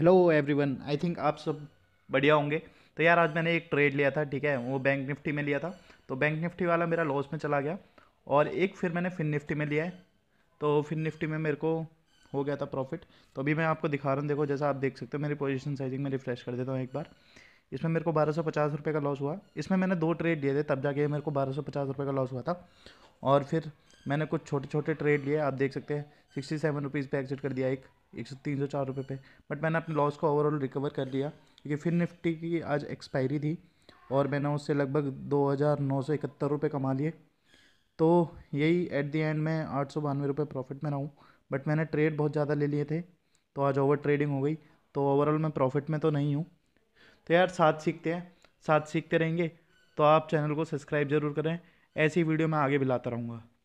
hello everyone I think आप सब बढ़िया होंगे तो यार आज मैंने एक ट्रेड लिया था ठीक है वो बैंक निफ्टी में लिया था तो बैंक निफ्टी वाला मेरा लॉस में चला गया और एक फिर मैंने फिन निफ्टी में लिया है तो फिन निफ्टी में मेरे को हो गया था प्रॉफिट तो अभी मैं आपको दिखा रहा हूँ देखो जैसा आप देख सकते हो मेरी पोजिशन साइजिंग में रिफ्रेश कर देता हूँ एक बार इसमें मेरे को बारह सौ पचास रुपये का लॉस हुआ इसमें मैंने दो ट्रेड लिए थे तब जाके मेरे को बारह सौ पचास रुपये का लॉस हुआ था और फिर मैंने कुछ छोटे छोटे ट्रेड लिए आप देख सकते हैं सिक्सटी सेवन रुपीज़ पर एग्जिट कर दिया एक एक सौ तीन सौ चार रुपये पे बट मैंने अपने लॉस को ओवरऑल रिकवर कर लिया क्योंकि फिर निफ्टी की आज एक्सपायरी थी और मैंने उससे लगभग दो हज़ार नौ सौ इकहत्तर रुपये कमा लिए तो यही एट दी एंड में आठ सौ बानवे रुपये प्रॉफिट में रहूँ बट मैंने ट्रेड बहुत ज़्यादा ले लिए थे तो आज ओवर ट्रेडिंग हो गई तो ओवरऑल मैं प्रॉफिट में तो नहीं हूँ तो यार साथ सीखते हैं साथ सीखते रहेंगे तो आप चैनल को सब्सक्राइब ज़रूर करें ऐसी वीडियो मैं आगे भी लाता रहूँगा